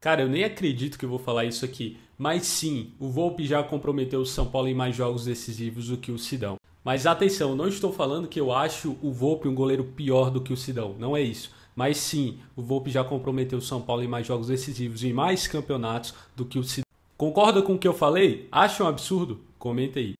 Cara, eu nem acredito que eu vou falar isso aqui, mas sim, o Volpe já comprometeu o São Paulo em mais jogos decisivos do que o Sidão. Mas atenção, não estou falando que eu acho o Volpe um goleiro pior do que o Sidão, não é isso. Mas sim, o Volpe já comprometeu o São Paulo em mais jogos decisivos e mais campeonatos do que o Sidão. Concorda com o que eu falei? Acha um absurdo? Comenta aí.